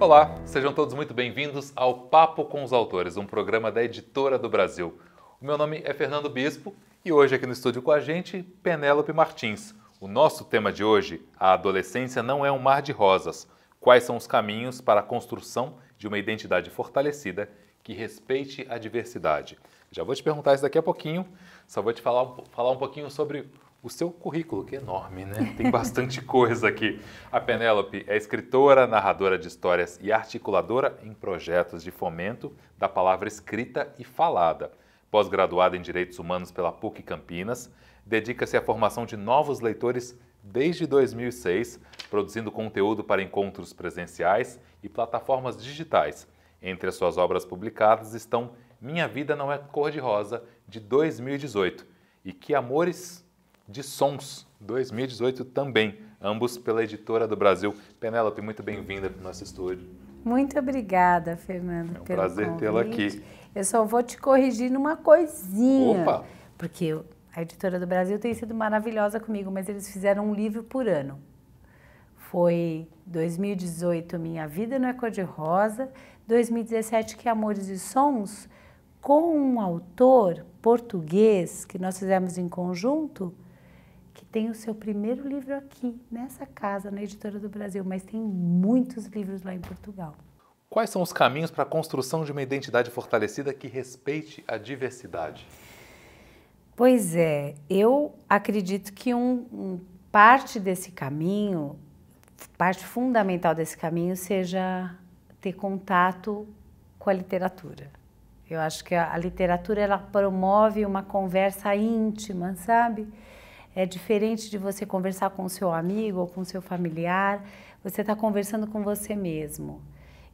Olá, sejam todos muito bem-vindos ao Papo com os Autores, um programa da Editora do Brasil. O meu nome é Fernando Bispo e hoje aqui no estúdio com a gente, Penélope Martins. O nosso tema de hoje, a adolescência não é um mar de rosas. Quais são os caminhos para a construção de uma identidade fortalecida que respeite a diversidade? Já vou te perguntar isso daqui a pouquinho, só vou te falar, falar um pouquinho sobre o seu currículo, que é enorme, né? Tem bastante coisa aqui. A Penélope é escritora, narradora de histórias e articuladora em projetos de fomento da palavra escrita e falada. Pós-graduada em Direitos Humanos pela PUC Campinas, dedica-se à formação de novos leitores desde 2006, produzindo conteúdo para encontros presenciais e plataformas digitais. Entre as suas obras publicadas estão minha Vida Não É Cor-de-Rosa, de 2018, e Que Amores de Sons, 2018 também, ambos pela editora do Brasil. Penélope, muito bem-vinda para o nosso estúdio. Muito obrigada, Fernando. É um prazer tê-la aqui. Eu só vou te corrigir numa coisinha. Opa! Porque a editora do Brasil tem sido maravilhosa comigo, mas eles fizeram um livro por ano. Foi 2018 Minha Vida Não é Cor-de-Rosa, 2017 Que Amores e Sons, com um autor português que nós fizemos em conjunto, que tem o seu primeiro livro aqui, nessa casa, na Editora do Brasil, mas tem muitos livros lá em Portugal. Quais são os caminhos para a construção de uma identidade fortalecida que respeite a diversidade? Pois é, eu acredito que um, um, parte desse caminho, parte fundamental desse caminho, seja ter contato com a literatura. Eu acho que a, a literatura ela promove uma conversa íntima, sabe? É diferente de você conversar com o seu amigo ou com o seu familiar, você está conversando com você mesmo.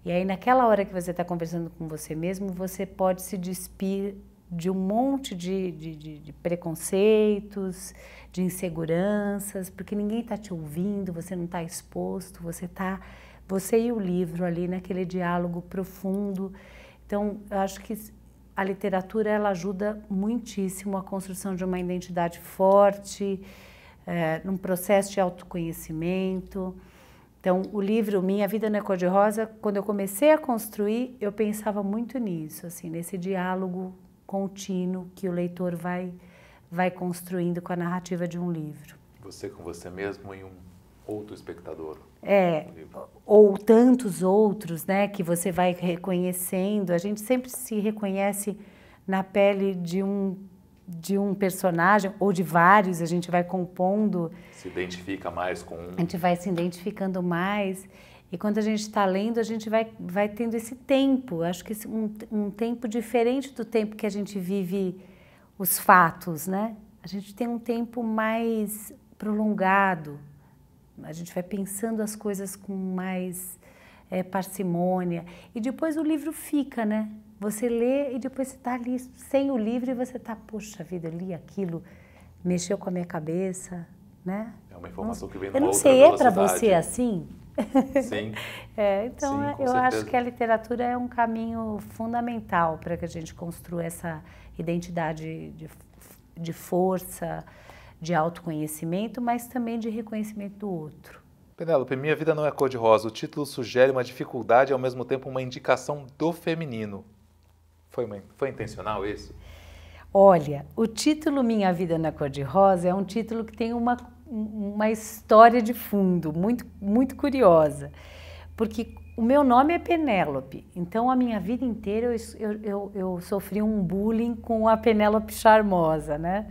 E aí, naquela hora que você está conversando com você mesmo, você pode se despir de um monte de, de, de, de preconceitos, de inseguranças, porque ninguém está te ouvindo, você não está exposto, você está. Você e o livro ali naquele diálogo profundo então, eu acho que a literatura ela ajuda muitíssimo a construção de uma identidade forte, é, num processo de autoconhecimento. Então, o livro Minha Vida na é Cor-de-Rosa, quando eu comecei a construir, eu pensava muito nisso, assim, nesse diálogo contínuo que o leitor vai, vai construindo com a narrativa de um livro. Você com você mesmo e um outro espectador. É, ou tantos outros, né, que você vai reconhecendo. A gente sempre se reconhece na pele de um de um personagem ou de vários, a gente vai compondo. Se identifica mais com um. A gente vai se identificando mais. E quando a gente está lendo, a gente vai, vai tendo esse tempo. Acho que esse, um, um tempo diferente do tempo que a gente vive os fatos, né? A gente tem um tempo mais prolongado a gente vai pensando as coisas com mais é, parcimônia. E depois o livro fica, né? Você lê e depois você está ali sem o livro e você está, poxa vida, eu li aquilo, mexeu com a minha cabeça, né? É uma informação que vem numa Eu não sei, é para você assim? Sim. é, então, Sim, eu certeza. acho que a literatura é um caminho fundamental para que a gente construa essa identidade de, de força, de autoconhecimento, mas também de reconhecimento do outro. Penélope, Minha Vida Não é Cor-de-Rosa, o título sugere uma dificuldade e ao mesmo tempo uma indicação do feminino. Foi, foi intencional isso? Olha, o título Minha Vida na é Cor-de-Rosa é um título que tem uma, uma história de fundo muito, muito curiosa, porque o meu nome é Penélope, então a minha vida inteira eu, eu, eu, eu sofri um bullying com a Penélope Charmosa, né?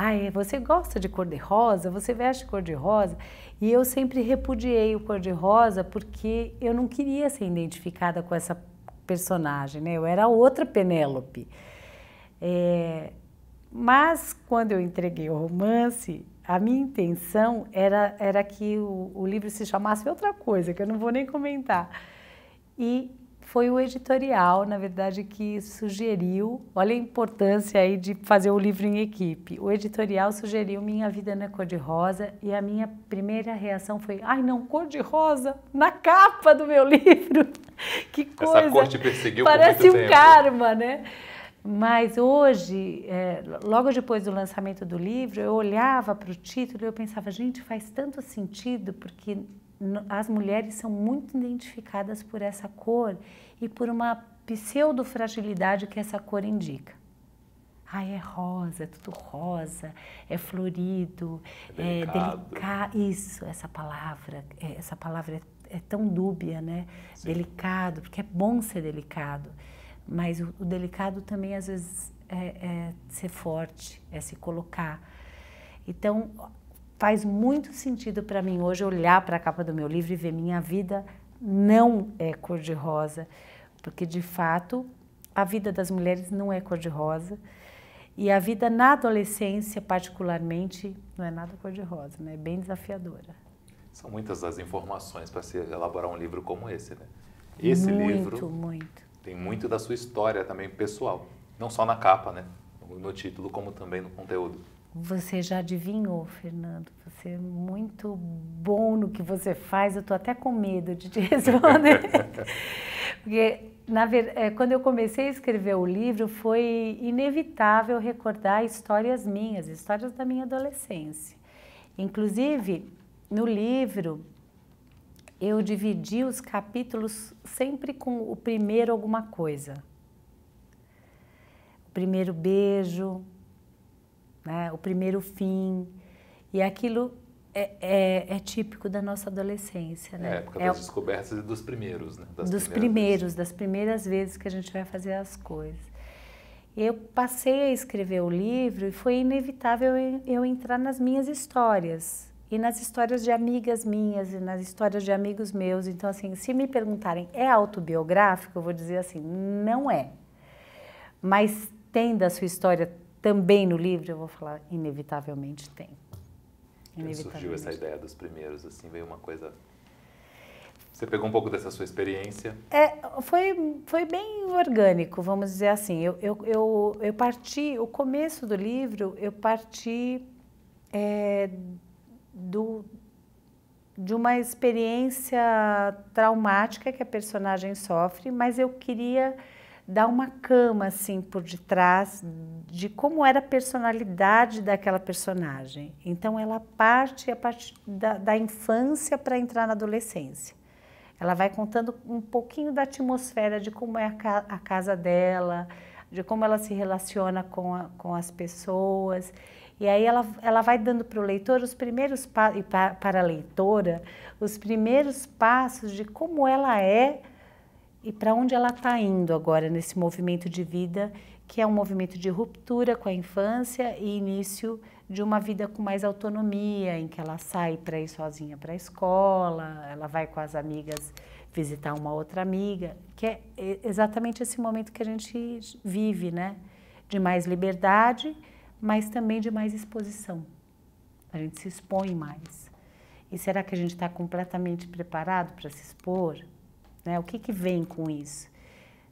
ah, é, você gosta de cor-de-rosa, você veste cor-de-rosa. E eu sempre repudiei o cor-de-rosa porque eu não queria ser identificada com essa personagem, né? Eu era outra Penélope. É, mas quando eu entreguei o romance, a minha intenção era, era que o, o livro se chamasse outra coisa, que eu não vou nem comentar. E foi o editorial, na verdade, que sugeriu. Olha a importância aí de fazer o livro em equipe. O editorial sugeriu Minha Vida na é Cor-de-Rosa e a minha primeira reação foi: ai, não, cor-de-rosa na capa do meu livro. que coisa! Essa cor te perseguiu Parece por muito um tempo. karma, né? Mas hoje, é, logo depois do lançamento do livro, eu olhava para o título e eu pensava, gente, faz tanto sentido, porque as mulheres são muito identificadas por essa cor e por uma pseudo-fragilidade que essa cor indica. ah é rosa, é tudo rosa, é florido, é, é delicado. É Isso, essa palavra, é, essa palavra é, é tão dúbia, né? Sim. Delicado, porque é bom ser delicado, mas o, o delicado também às vezes é, é ser forte, é se colocar. Então, faz muito sentido para mim hoje olhar para a capa do meu livro e ver minha vida não é cor-de-rosa, porque de fato a vida das mulheres não é cor-de-rosa e a vida na adolescência, particularmente, não é nada cor-de-rosa, né? é bem desafiadora. São muitas as informações para se elaborar um livro como esse, né? Esse muito, livro muito. tem muito da sua história também pessoal, não só na capa, né? no título, como também no conteúdo. Você já adivinhou, Fernando. Você é muito bom no que você faz. Eu estou até com medo de te responder. Porque, na verdade, é, quando eu comecei a escrever o livro, foi inevitável recordar histórias minhas, histórias da minha adolescência. Inclusive, no livro, eu dividi os capítulos sempre com o primeiro alguma coisa. O primeiro beijo, né? o primeiro fim. E aquilo é, é, é típico da nossa adolescência. Né? É a época é das descobertas e dos primeiros. Né? Das dos primeiros, vezes. das primeiras vezes que a gente vai fazer as coisas. Eu passei a escrever o livro e foi inevitável eu, eu entrar nas minhas histórias e nas histórias de amigas minhas e nas histórias de amigos meus. Então, assim, se me perguntarem é autobiográfico, eu vou dizer assim, não é. Mas tem da sua história também no livro, eu vou falar, inevitavelmente tem. Inevitavelmente. Surgiu essa ideia dos primeiros, assim, veio uma coisa você pegou um pouco dessa sua experiência? É, foi, foi bem orgânico, vamos dizer assim. Eu, eu, eu, eu parti, o começo do livro, eu parti é, do, de uma experiência traumática que a personagem sofre, mas eu queria dá uma cama assim por detrás de como era a personalidade daquela personagem. Então ela parte a partir da, da infância para entrar na adolescência. Ela vai contando um pouquinho da atmosfera de como é a, ca a casa dela, de como ela se relaciona com, a, com as pessoas. E aí ela, ela vai dando para o leitor os primeiros pa e pa para a leitora os primeiros passos de como ela é e para onde ela está indo agora nesse movimento de vida, que é um movimento de ruptura com a infância e início de uma vida com mais autonomia, em que ela sai para ir sozinha para a escola, ela vai com as amigas visitar uma outra amiga, que é exatamente esse momento que a gente vive, né? De mais liberdade, mas também de mais exposição. A gente se expõe mais. E será que a gente está completamente preparado para se expor? né? O que, que vem com isso?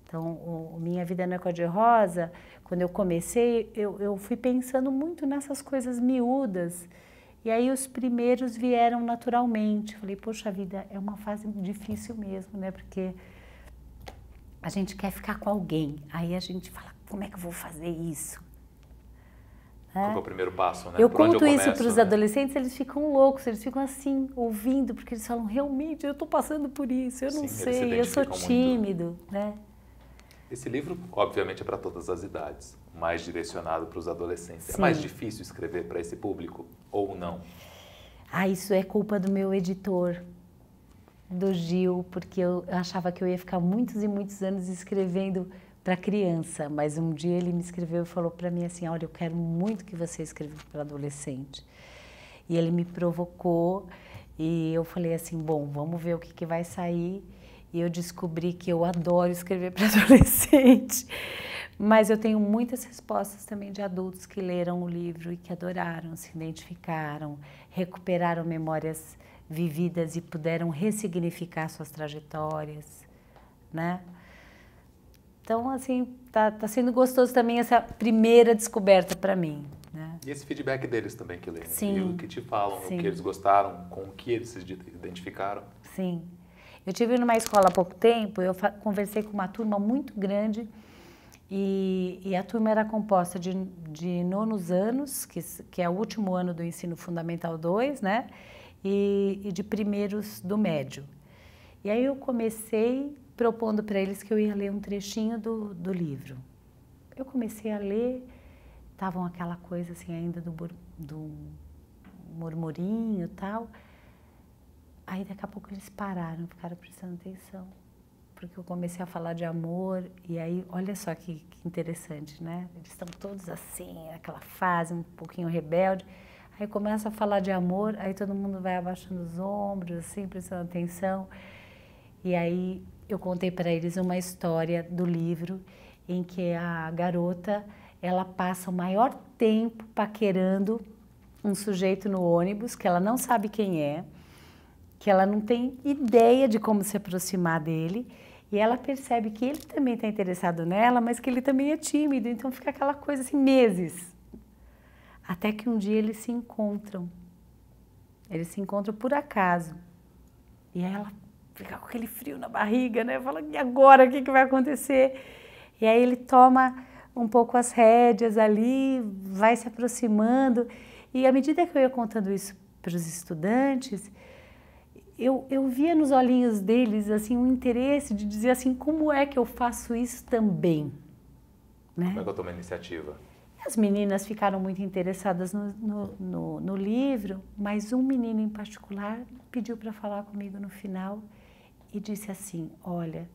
Então, o, Minha Vida na é Cor-de-Rosa, quando eu comecei, eu, eu fui pensando muito nessas coisas miúdas. E aí os primeiros vieram naturalmente. Falei, poxa vida, é uma fase difícil mesmo, né? Porque a gente quer ficar com alguém. Aí a gente fala, como é que eu vou fazer isso? É. Qual é o primeiro passo, né? Eu Por conto eu começo, isso para os né? adolescentes, eles ficam loucos, eles ficam assim, ouvindo, porque eles falam, realmente, eu estou passando por isso, eu não Sim, sei, eu sou tímido, muito. né? Esse livro, obviamente, é para todas as idades, mais direcionado para os adolescentes. Sim. É mais difícil escrever para esse público ou não? Ah, isso é culpa do meu editor, do Gil, porque eu achava que eu ia ficar muitos e muitos anos escrevendo para criança, mas um dia ele me escreveu e falou para mim assim: Olha, eu quero muito que você escreva para adolescente. E ele me provocou e eu falei assim: Bom, vamos ver o que, que vai sair. E eu descobri que eu adoro escrever para adolescente. Mas eu tenho muitas respostas também de adultos que leram o livro e que adoraram, se identificaram, recuperaram memórias vividas e puderam ressignificar suas trajetórias, né? Então, assim, tá, tá sendo gostoso também essa primeira descoberta para mim. Né? E esse feedback deles também, que lêem. Sim. E o que te falam, Sim. o que eles gostaram, com o que eles se identificaram. Sim. Eu tive numa escola há pouco tempo, eu conversei com uma turma muito grande e, e, a turma era composta de, de nonos anos, que, que é o último ano do ensino fundamental 2, né? E, e de primeiros do médio. E aí eu comecei propondo para eles que eu ia ler um trechinho do, do livro. Eu comecei a ler, estavam aquela coisa assim ainda do, do murmurinho e tal. Aí daqui a pouco eles pararam, ficaram prestando atenção. Porque eu comecei a falar de amor, e aí, olha só que, que interessante, né? Eles estão todos assim, naquela fase, um pouquinho rebelde. Aí começa a falar de amor, aí todo mundo vai abaixando os ombros, assim, prestando atenção. E aí eu contei para eles uma história do livro em que a garota ela passa o maior tempo paquerando um sujeito no ônibus que ela não sabe quem é, que ela não tem ideia de como se aproximar dele e ela percebe que ele também está interessado nela, mas que ele também é tímido, então fica aquela coisa assim meses. Até que um dia eles se encontram. Eles se encontram por acaso. E aí ela ficar com aquele frio na barriga, né? Fala, e agora o que, que vai acontecer? E aí ele toma um pouco as rédeas ali, vai se aproximando. E à medida que eu ia contando isso para os estudantes, eu, eu via nos olhinhos deles assim um interesse de dizer assim, como é que eu faço isso também? Né? Como é que eu tomo a iniciativa? As meninas ficaram muito interessadas no, no, no, no livro, mas um menino em particular pediu para falar comigo no final e disse assim: Olha,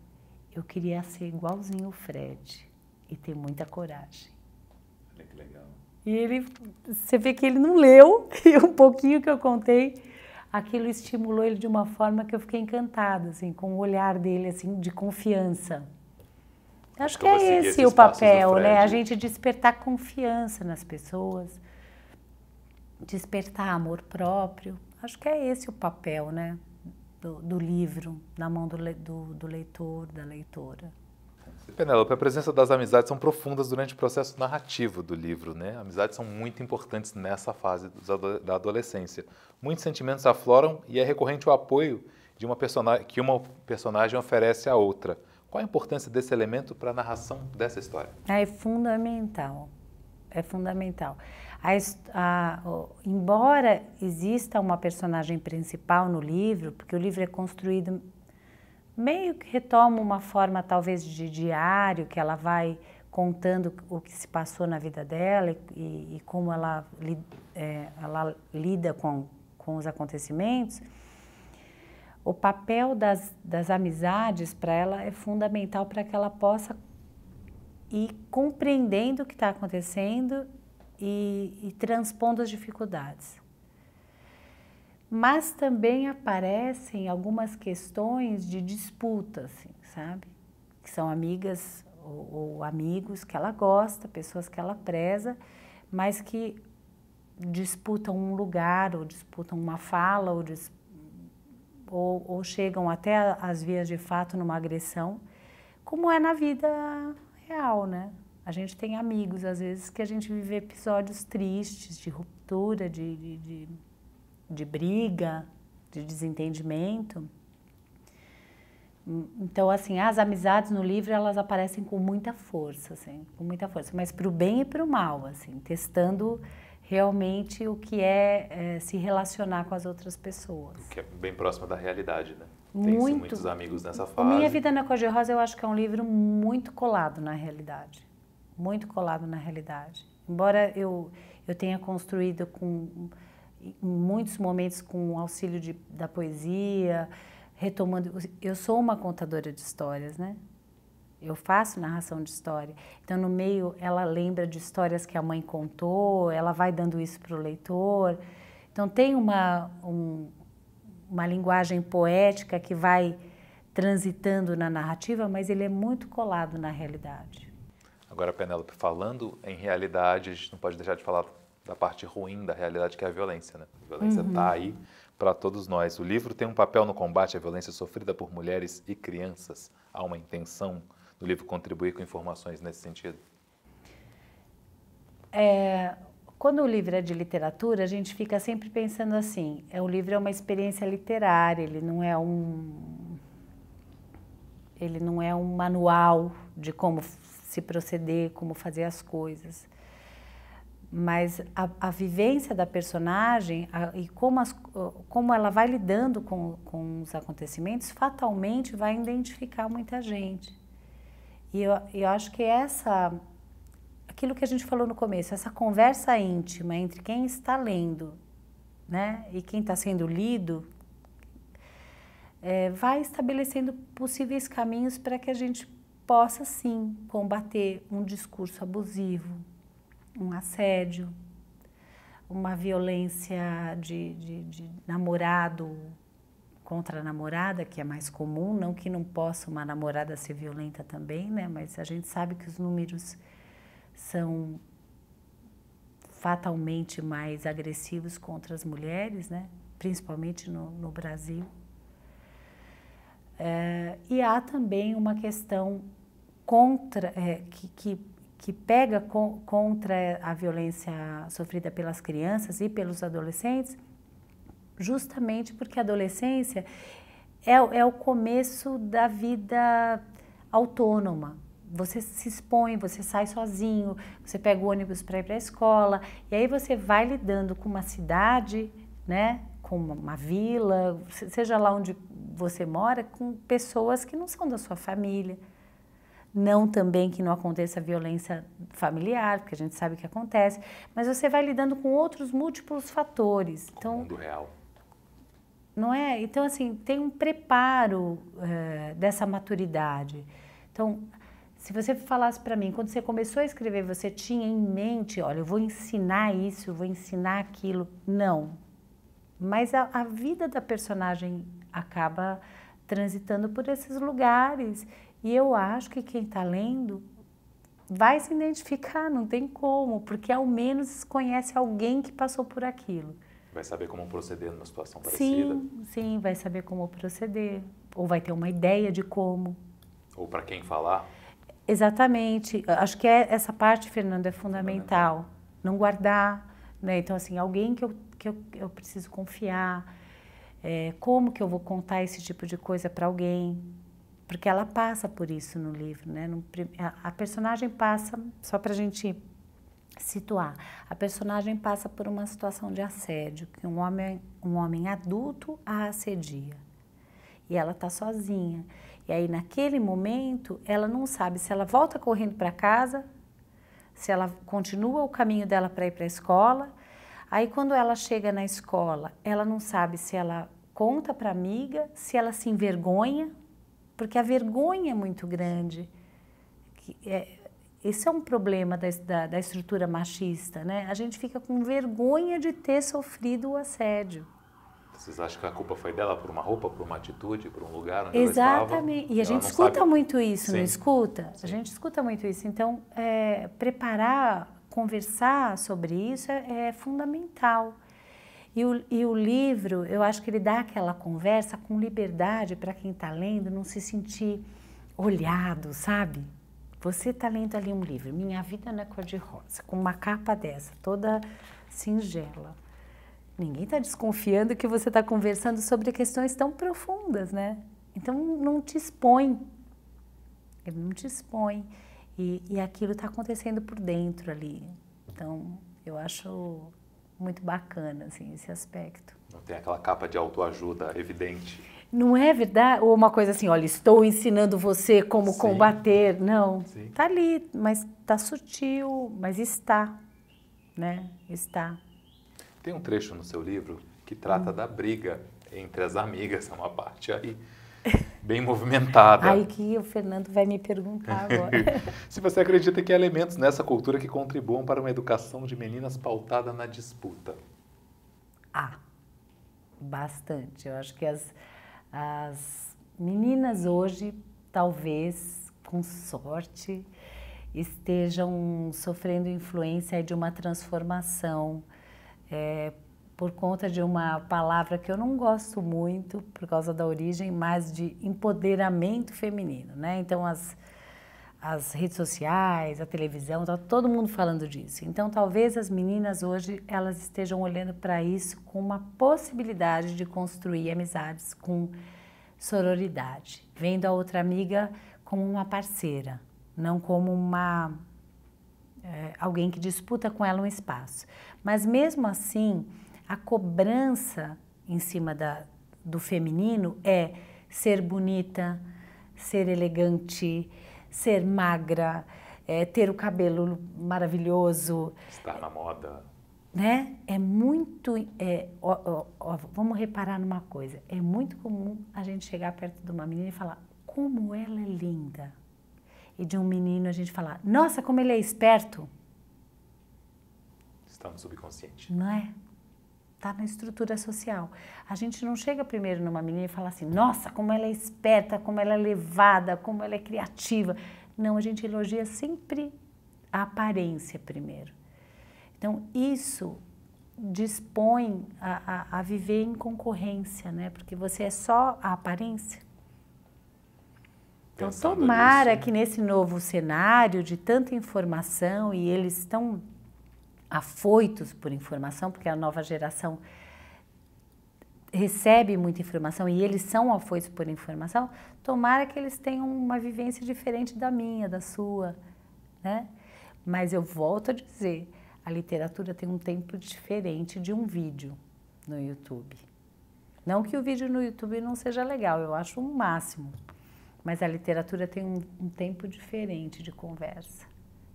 eu queria ser igualzinho o Fred e ter muita coragem. Olha que legal. E ele, você vê que ele não leu, e um pouquinho que eu contei, aquilo estimulou ele de uma forma que eu fiquei encantada, assim, com o olhar dele, assim, de confiança. Acho, então Acho que, que é esse o papel, né? A gente despertar confiança nas pessoas, despertar amor próprio. Acho que é esse o papel, né? do, livro na mão do, do, do leitor, da leitora. Penélope, a presença das amizades são profundas durante o processo narrativo do livro, né? Amizades são muito importantes nessa fase da adolescência. Muitos sentimentos afloram e é recorrente o apoio de uma personagem, que uma personagem oferece à outra. Qual a importância desse elemento para a narração dessa história? É fundamental. É fundamental. A, a, embora exista uma personagem principal no livro, porque o livro é construído meio que retoma uma forma talvez de diário, que ela vai contando o que se passou na vida dela e, e como ela, é, ela lida com, com os acontecimentos, o papel das, das amizades para ela é fundamental para que ela possa ir compreendendo o que está acontecendo e, e transpondo as dificuldades. Mas também aparecem algumas questões de disputa, assim, sabe? Que são amigas ou, ou amigos que ela gosta, pessoas que ela preza, mas que disputam um lugar, ou disputam uma fala, ou, dis... ou, ou, chegam até as vias de fato numa agressão, como é na vida real, né? A gente tem amigos, às vezes, que a gente vive episódios tristes, de ruptura, de, de, de, de briga, de desentendimento. Então, assim, as amizades no livro, elas aparecem com muita força, assim, com muita força. Mas para o bem e para o mal, assim, testando realmente o que é, é, se relacionar com as outras pessoas. Que é bem próximo da realidade, né? Tem muitos amigos nessa fase. Minha Vida na Cor de Rosa eu acho que é um livro muito colado na realidade muito colado na realidade. Embora eu, eu tenha construído com muitos momentos com o auxílio de, da poesia, retomando. Eu sou uma contadora de histórias, né? Eu faço narração de história. Então, no meio, ela lembra de histórias que a mãe contou, ela vai dando isso para o leitor. Então, tem uma, um, uma linguagem poética que vai transitando na narrativa, mas ele é muito colado na realidade. Agora, Penélope, falando em realidade, a gente não pode deixar de falar da parte ruim da realidade, que é a violência. Né? A violência está uhum. aí para todos nós. O livro tem um papel no combate à violência sofrida por mulheres e crianças. Há uma intenção do livro contribuir com informações nesse sentido? É, quando o livro é de literatura, a gente fica sempre pensando assim: é, o livro é uma experiência literária, ele não é um. Ele não é um manual de como se proceder, como fazer as coisas. Mas a, a vivência da personagem a, e como, as, como ela vai lidando com, com os acontecimentos, fatalmente vai identificar muita gente. E eu, eu acho que essa, aquilo que a gente falou no começo, essa conversa íntima entre quem está lendo né, e quem está sendo lido, é, vai estabelecendo possíveis caminhos para que a gente possa sim combater um discurso abusivo, um assédio, uma violência de, de, de namorado contra a namorada, que é mais comum, não que não possa uma namorada ser violenta também, né? Mas a gente sabe que os números são fatalmente mais agressivos contra as mulheres, né? Principalmente no, no Brasil. É, e há também uma questão contra, é, que, que, que, pega contra a violência sofrida pelas crianças e pelos adolescentes, justamente porque a adolescência é, é o começo da vida autônoma. Você se expõe, você sai sozinho, você pega o ônibus para ir para a escola, e aí você vai lidando com uma cidade, né, com uma, uma vila, seja lá onde você mora, com pessoas que não são da sua família não também que não aconteça violência familiar, porque a gente sabe que acontece, mas você vai lidando com outros múltiplos fatores. Então, mundo real. Não é? Então, assim, tem um preparo eh, dessa maturidade. Então, se você falasse para mim, quando você começou a escrever, você tinha em mente, olha, eu vou ensinar isso, eu vou ensinar aquilo. Não. Mas a, a vida da personagem acaba transitando por esses lugares e eu acho que quem está lendo vai se identificar, não tem como, porque ao menos conhece alguém que passou por aquilo. Vai saber como proceder numa situação parecida? Sim, sim, vai saber como proceder. Ou vai ter uma ideia de como. Ou para quem falar? Exatamente. Acho que é, essa parte, Fernando, é fundamental. fundamental. Não guardar. Né? Então, assim, alguém que eu, que eu, eu preciso confiar. É, como que eu vou contar esse tipo de coisa para alguém? porque ela passa por isso no livro, né? A personagem passa, só para a gente situar, a personagem passa por uma situação de assédio, que um homem, um homem adulto a assedia. E ela está sozinha. E aí, naquele momento, ela não sabe se ela volta correndo para casa, se ela continua o caminho dela para ir para a escola. Aí, quando ela chega na escola, ela não sabe se ela conta para amiga, se ela se envergonha porque a vergonha é muito grande. É, esse é um problema da, da, da estrutura machista, né? A gente fica com vergonha de ter sofrido o assédio. Vocês acham que a culpa foi dela por uma roupa, por uma atitude, por um lugar onde Exatamente. Estava, e a gente escuta sabe. muito isso, Sim. não escuta? Sim. A gente escuta muito isso. Então, é, preparar, conversar sobre isso é, é fundamental. E o, e o livro, eu acho que ele dá aquela conversa com liberdade para quem está lendo não se sentir olhado, sabe? Você está lendo ali um livro, Minha Vida na é Cor-de-Rosa, com uma capa dessa, toda singela. Ninguém está desconfiando que você está conversando sobre questões tão profundas, né? Então não te expõe, ele não te expõe. E, e aquilo está acontecendo por dentro ali. Então eu acho muito bacana, assim, esse aspecto. Não tem aquela capa de autoajuda evidente. Não é verdade? Ou uma coisa assim, olha, estou ensinando você como Sim. combater. Não, Está tá ali, mas tá sutil, mas está, né? Está. Tem um trecho no seu livro que trata hum. da briga entre as amigas, é uma parte aí bem movimentada. Aí que o Fernando vai me perguntar agora. Se você acredita que há elementos nessa cultura que contribuam para uma educação de meninas pautada na disputa? Ah, bastante. Eu acho que as, as meninas hoje, talvez, com sorte, estejam sofrendo influência de uma transformação é, por conta de uma palavra que eu não gosto muito, por causa da origem, mas de empoderamento feminino, né? Então, as, as redes sociais, a televisão, tá todo mundo falando disso. Então, talvez as meninas hoje elas estejam olhando para isso com uma possibilidade de construir amizades com sororidade, vendo a outra amiga como uma parceira, não como uma é, alguém que disputa com ela um espaço. Mas mesmo assim, a cobrança em cima da, do feminino é ser bonita, ser elegante, ser magra, é, ter o cabelo maravilhoso. Estar na moda. Né? É muito. É, ó, ó, ó, vamos reparar numa coisa. É muito comum a gente chegar perto de uma menina e falar: como ela é linda. E de um menino a gente falar: nossa, como ele é esperto. Está no subconsciente. Não é? Está na estrutura social. A gente não chega primeiro numa menina e fala assim: nossa, como ela é esperta, como ela é levada, como ela é criativa. Não, a gente elogia sempre a aparência primeiro. Então, isso dispõe a, a, a viver em concorrência, né? Porque você é só a aparência. Então, Pensando tomara nisso, né? que nesse novo cenário de tanta informação e eles estão afoitos por informação, porque a nova geração recebe muita informação e eles são afoitos por informação, tomara que eles tenham uma vivência diferente da minha, da sua, né? Mas eu volto a dizer, a literatura tem um tempo diferente de um vídeo no YouTube. Não que o vídeo no YouTube não seja legal, eu acho o um máximo, mas a literatura tem um, um tempo diferente de conversa.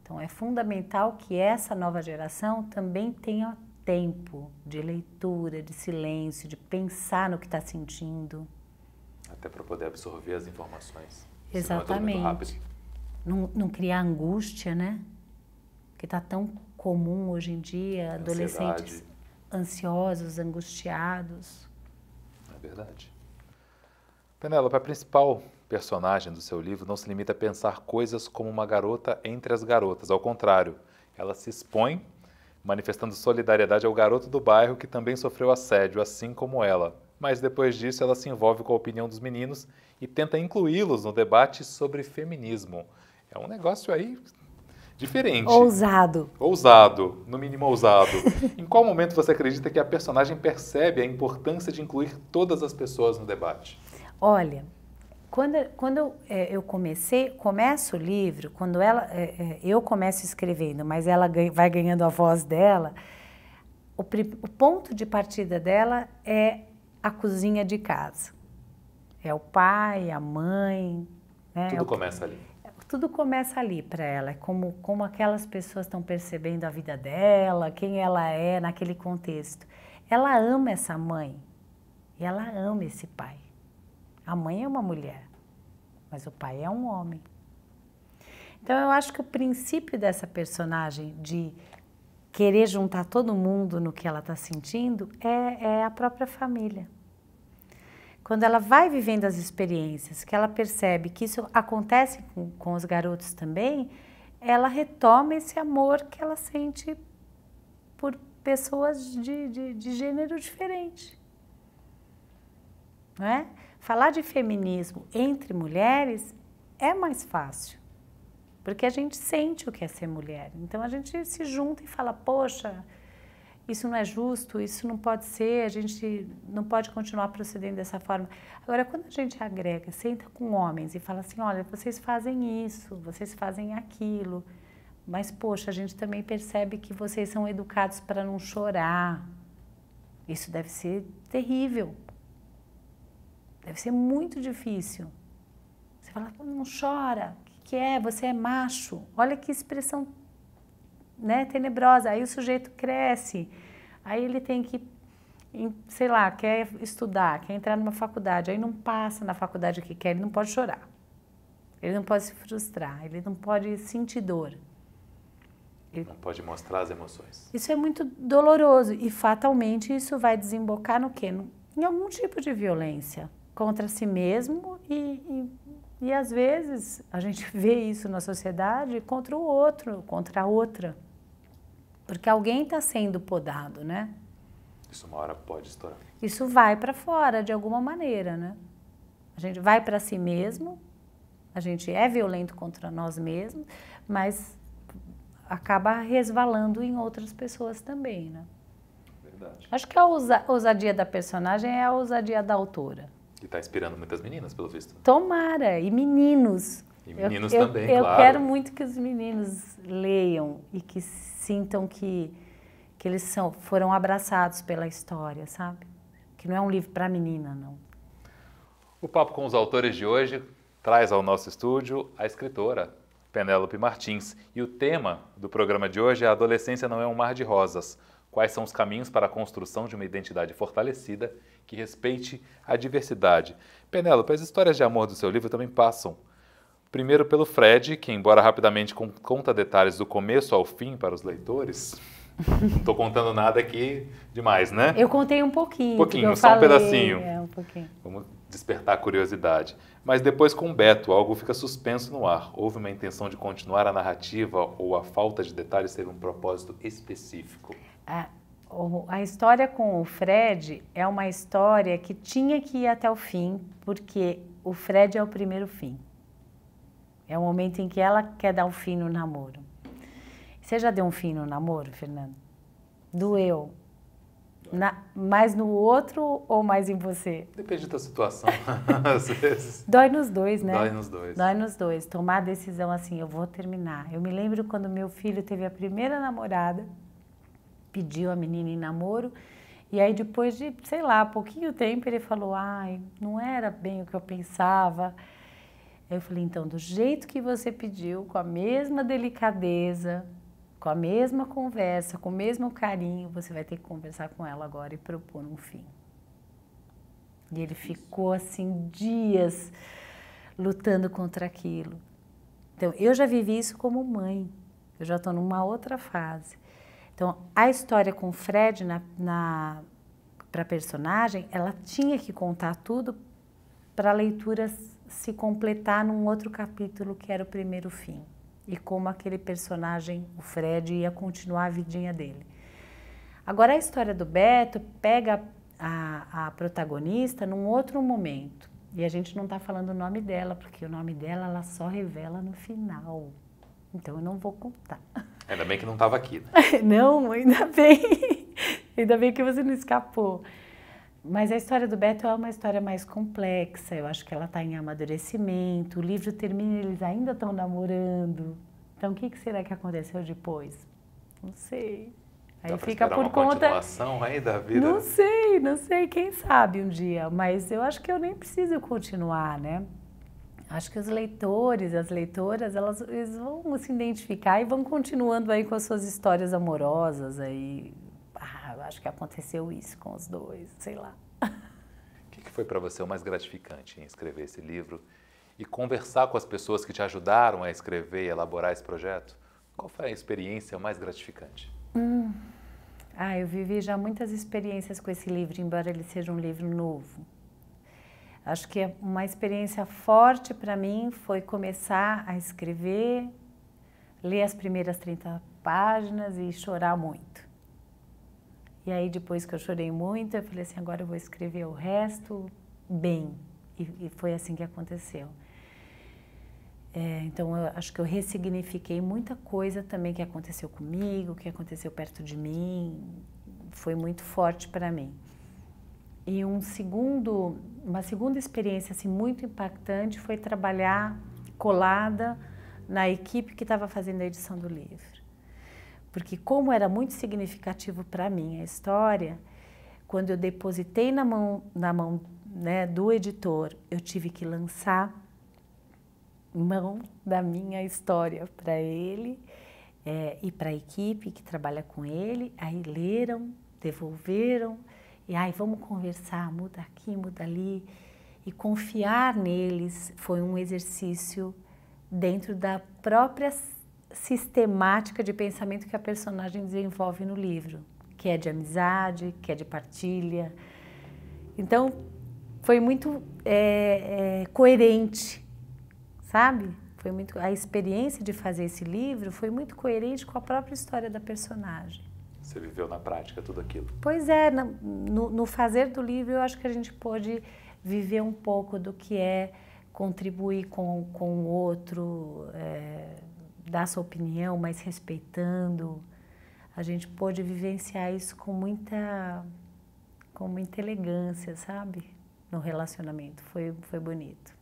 Então é fundamental que essa nova geração também tenha tempo de leitura, de silêncio, de pensar no que está sentindo. Até para poder absorver as informações. É Exatamente. É não, não, criar angústia, né? Que está tão comum hoje em dia, Ansiedade. adolescentes ansiosos, angustiados. É verdade. Penélope, a principal personagem do seu livro não se limita a pensar coisas como uma garota entre as garotas. Ao contrário, ela se expõe, manifestando solidariedade ao garoto do bairro que também sofreu assédio, assim como ela. Mas depois disso, ela se envolve com a opinião dos meninos e tenta incluí-los no debate sobre feminismo. É um negócio aí diferente. Ousado. Ousado, no mínimo ousado. em qual momento você acredita que a personagem percebe a importância de incluir todas as pessoas no debate? Olha, quando, quando é, eu comecei, começo o livro, quando ela, é, é, eu começo escrevendo, mas ela ganha, vai ganhando a voz dela, o, o ponto de partida dela é a cozinha de casa. É o pai, a mãe. Né? Tudo é o, começa ali. Tudo começa ali para ela, é como, como aquelas pessoas estão percebendo a vida dela, quem ela é naquele contexto. Ela ama essa mãe e ela ama esse pai. A mãe é uma mulher, mas o pai é um homem. Então eu acho que o princípio dessa personagem de querer juntar todo mundo no que ela está sentindo é, é a própria família. Quando ela vai vivendo as experiências, que ela percebe que isso acontece com, com os garotos também, ela retoma esse amor que ela sente por pessoas de, de, de gênero diferente. Não é? falar de feminismo entre mulheres é mais fácil, porque a gente sente o que é ser mulher. Então a gente se junta e fala: poxa, isso não é justo, isso não pode ser, a gente não pode continuar procedendo dessa forma. Agora, quando a gente agrega, senta com homens e fala assim: olha, vocês fazem isso, vocês fazem aquilo, mas poxa, a gente também percebe que vocês são educados para não chorar. Isso deve ser terrível Deve ser muito difícil. Você fala, não chora, o que, que é? Você é macho. Olha que expressão né, tenebrosa. Aí o sujeito cresce, aí ele tem que, sei lá, quer estudar, quer entrar numa faculdade, aí não passa na faculdade que quer, ele não pode chorar. Ele não pode se frustrar, ele não pode sentir dor. Ele... Não pode mostrar as emoções. Isso é muito doloroso e fatalmente isso vai desembocar no quê? Em algum tipo de violência contra si mesmo e, e, e às vezes a gente vê isso na sociedade contra o outro, contra a outra. Porque alguém está sendo podado, né? Isso uma hora pode estourar. Isso vai para fora de alguma maneira, né? A gente vai para si mesmo, a gente é violento contra nós mesmos, mas acaba resvalando em outras pessoas também, né? Verdade. Acho que a ousadia da personagem é a ousadia da autora. E está inspirando muitas meninas, pelo visto. Tomara, e meninos. E meninos eu, também, eu, claro. Eu quero muito que os meninos leiam e que sintam que, que eles são, foram abraçados pela história, sabe? Que não é um livro para menina, não. O papo com os autores de hoje traz ao nosso estúdio a escritora Penélope Martins. E o tema do programa de hoje é A Adolescência Não é um Mar de Rosas. Quais são os caminhos para a construção de uma identidade fortalecida que respeite a diversidade. Penélope, as histórias de amor do seu livro também passam. Primeiro pelo Fred, que, embora rapidamente conta detalhes do começo ao fim para os leitores, não estou contando nada aqui demais, né? Eu contei um pouquinho. Pouquinho, só falei, um pedacinho. É, um pouquinho. Vamos despertar a curiosidade. Mas depois com o Beto, algo fica suspenso no ar. Houve uma intenção de continuar a narrativa ou a falta de detalhes teve um propósito específico? Ah, a história com o Fred é uma história que tinha que ir até o fim, porque o Fred é o primeiro fim. É o momento em que ela quer dar um fim no namoro. Você já deu um fim no namoro, Fernando? Doeu. Na, mais no outro ou mais em você? Depende da situação, às vezes. Dói nos dois, né? Dói nos dois. Dói nos dois. Tomar a decisão assim, eu vou terminar. Eu me lembro quando meu filho teve a primeira namorada pediu a menina em namoro. E aí depois de, sei lá, pouquinho tempo, ele falou, ai, não era bem o que eu pensava. Eu falei, então, do jeito que você pediu, com a mesma delicadeza, com a mesma conversa, com o mesmo carinho, você vai ter que conversar com ela agora e propor um fim. E ele ficou assim dias lutando contra aquilo. Então, eu já vivi isso como mãe. Eu já estou numa outra fase. Então, a história com o Fred na, na para a personagem, ela tinha que contar tudo para a leitura se completar num outro capítulo que era o primeiro fim e como aquele personagem, o Fred, ia continuar a vidinha dele. Agora a história do Beto pega a, a protagonista num outro momento e a gente não está falando o nome dela porque o nome dela ela só revela no final. Então eu não vou contar. Ainda bem que não estava aqui. Né? não, ainda bem. ainda bem que você não escapou. Mas a história do Beto é uma história mais complexa. Eu acho que ela está em amadurecimento. O livro termina, eles ainda estão namorando. Então, o que, que será que aconteceu depois? Não sei. Aí Dá fica por uma conta. Continuação aí da vida. Não sei, não sei. Quem sabe um dia. Mas eu acho que eu nem preciso continuar, né? Acho que os leitores, as leitoras, elas eles vão se identificar e vão continuando aí com as suas histórias amorosas aí. Ah, acho que aconteceu isso com os dois, sei lá. O que, que foi para você o mais gratificante em escrever esse livro e conversar com as pessoas que te ajudaram a escrever e elaborar esse projeto? Qual foi a experiência mais gratificante? Hum. Ah, eu vivi já muitas experiências com esse livro, embora ele seja um livro novo. Acho que é uma experiência forte para mim foi começar a escrever, ler as primeiras 30 páginas e chorar muito. E aí depois que eu chorei muito, eu falei assim, agora eu vou escrever o resto bem. E, e foi assim que aconteceu. É, então eu acho que eu ressignifiquei muita coisa também que aconteceu comigo, que aconteceu perto de mim. Foi muito forte para mim. E um segundo, uma segunda experiência assim, muito impactante foi trabalhar colada na equipe que estava fazendo a edição do livro. Porque como era muito significativo para mim a história, quando eu depositei na mão, na mão né, do editor, eu tive que lançar mão da minha história para ele é, e para a equipe que trabalha com ele. Aí leram, devolveram, e aí vamos conversar, muda aqui, muda ali. E confiar neles foi um exercício dentro da própria sistemática de pensamento que a personagem desenvolve no livro, que é de amizade, que é de partilha. Então, foi muito é, é, coerente, sabe? Foi muito a experiência de fazer esse livro foi muito coerente com a própria história da personagem. Você viveu na prática tudo aquilo. Pois é, no, no fazer do livro eu acho que a gente pôde viver um pouco do que é contribuir com, com o outro, é, dar sua opinião, mas respeitando. A gente pôde vivenciar isso com muita, com muita elegância, sabe? No relacionamento. Foi, foi bonito.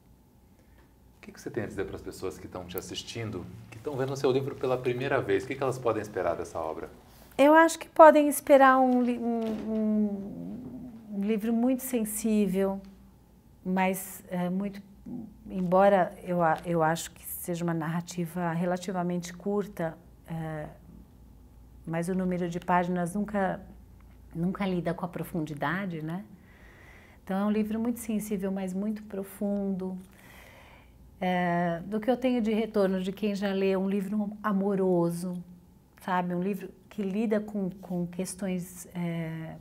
O que, você tem a dizer para as pessoas que estão te assistindo, que estão vendo o seu livro pela primeira vez? O que elas podem esperar dessa obra? Eu acho que podem esperar um, um, um livro muito sensível, mas é, muito, embora eu, eu acho que seja uma narrativa relativamente curta, é, mas o número de páginas nunca, nunca lida com a profundidade, né? Então é um livro muito sensível, mas muito profundo. É, do que eu tenho de retorno de quem já lê um livro amoroso, sabe? Um livro que lida com, com questões é,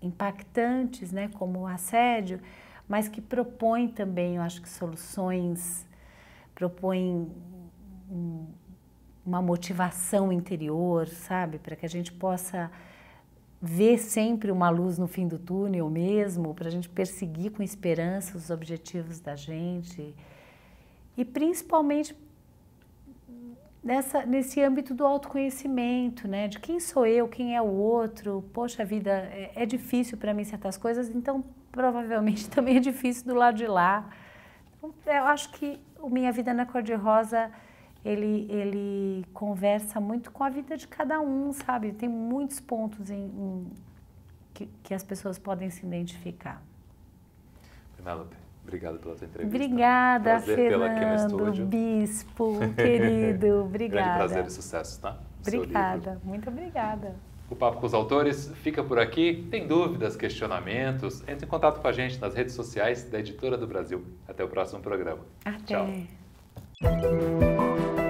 impactantes, né, como o assédio, mas que propõe também, eu acho que soluções, propõe um, uma motivação interior, sabe, para que a gente possa ver sempre uma luz no fim do túnel mesmo, para a gente perseguir com esperança os objetivos da gente e principalmente nessa, nesse âmbito do autoconhecimento, né? De quem sou eu, quem é o outro. Poxa vida, é, é difícil para mim certas coisas, então provavelmente também é difícil do lado de lá. Então, eu acho que o Minha Vida na Cor-de-Rosa, ele, ele conversa muito com a vida de cada um, sabe? Tem muitos pontos em, em que, que as pessoas podem se identificar. Penelope. Obrigado pela tua entrevista. Obrigada, prazer Fernando, pela Bispo, querido. Obrigada. Grande prazer e sucesso, tá? Obrigada, muito obrigada. O Papo com os Autores fica por aqui. Tem dúvidas, questionamentos? Entre em contato com a gente nas redes sociais da Editora do Brasil. Até o próximo programa. Até. Tchau.